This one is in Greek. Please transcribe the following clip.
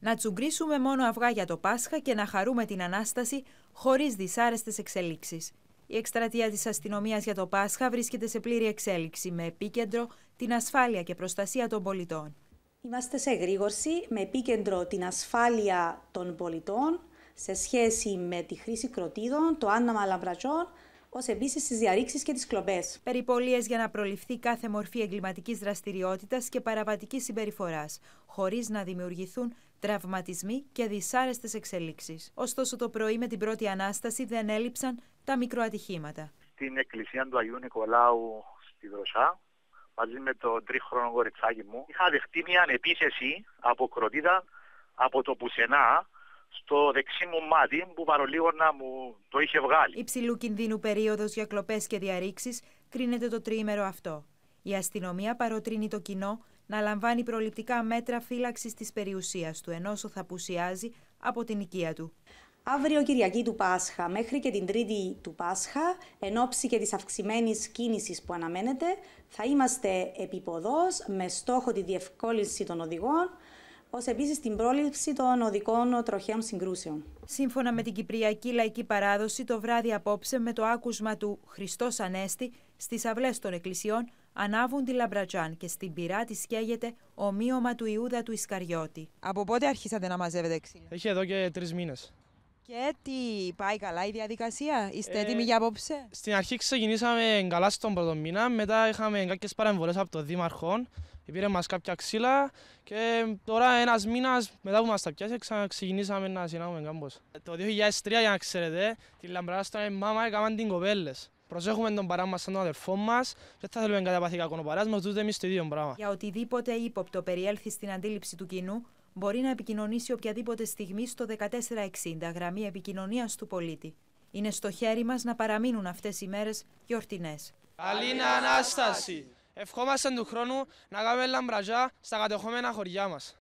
να τσουγκρίσουμε μόνο αυγά για το Πάσχα και να χαρούμε την Ανάσταση χωρίς δυσάρεστες εξελίξεις. Η εκστρατεία της αστυνομίας για το Πάσχα βρίσκεται σε πλήρη εξέλιξη, με επίκεντρο την ασφάλεια και προστασία των πολιτών. Είμαστε σε εγρήγορση με επίκεντρο την ασφάλεια των πολιτών σε σχέση με τη χρήση κροτίδων, το άναμα λαμπρατζών, ως επίσης στις διαρρήξεις και τις κλοπές. Περιπολίες για να προληφθεί κάθε μορφή εγκληματικής δραστηριότητας και παραβατικής συμπεριφοράς, χωρίς να δημιουργηθούν τραυματισμοί και δυσάρεστες εξελίξεις. Ωστόσο, το πρωί με την πρώτη ανάσταση δεν έλειψαν τα μικροατυχήματα. Στην εκκλησία του Αγίου Νικολάου στη Δροσά, μαζί με το τρίχρονο κοριτσάκι μου, είχα δεχτεί μια ανεπίθεση από από το πουσενά στο δεξί μου μάτι που παρολίγο να μου το είχε βγάλει. Υψηλού κινδύνου περίοδος για κλοπές και διαρρήξεις κρίνεται το τρίμερο αυτό. Η αστυνομία παροτρύνει το κοινό να λαμβάνει προληπτικά μέτρα φύλαξης της περιουσίας του, ενώ θα πουσιάζει από την οικία του. Αύριο Κυριακή του Πάσχα μέχρι και την Τρίτη του Πάσχα, εν ώψη και της αυξημένης κίνησης που αναμένεται, θα είμαστε επιποδός με στόχο τη διευκόλυνση των οδηγών, ως επίσης την πρόληψη των οδικών τροχαίων συγκρούσεων. Σύμφωνα με την Κυπριακή Λαϊκή Παράδοση, το βράδυ απόψε με το άκουσμα του «Χριστός Ανέστη» στις αυλές των εκκλησιών ανάβουν τη λαμπρατζάν και στην πυρά της ο ομοίωμα του Ιούδα του Ισκαριώτη. Από πότε αρχίσατε να μαζεύετε ξύλο? Έχει εδώ και τρεις μήνες. Και τι πάει καλά η διαδικασία, είστε ε, έτοιμοι για απόψε. Στην αρχή ξεκινήσαμε καλά στον πρώτο μήνα, μετά είχαμε κάποιες παρεμβολές από το Δήμαρχο, πήρε μας κάποια ξύλα και τώρα ένας μήνας μετά που μας τα πιάσε ξεκινήσαμε να συνάγουμε κάμπος. Το 2003 για να ξέρετε, τη λαμπρά στον μάμα έκαναν την κοπέλες. Προσέχουμε τον παράμα σαν τον αδερφό μας, δεν θα θέλουμε να καταπαθεί κακό ο ούτε εμείς το ίδιο πράγμα. Για οτιδήποτε ύποπτο περιέλθει στην αντίληψη του κοινού, μπορεί να επικοινωνήσει οποιαδήποτε στιγμή στο 1460 γραμμή επικοινωνίας του πολίτη. Είναι στο χέρι μας να παραμείνουν αυτές οι μέρες γιορτινές. Καλή Ανάσταση! Ευχόμαστε του χρόνου να κάνουμε λαμπραζά στα κατεχόμενα χωριά μας.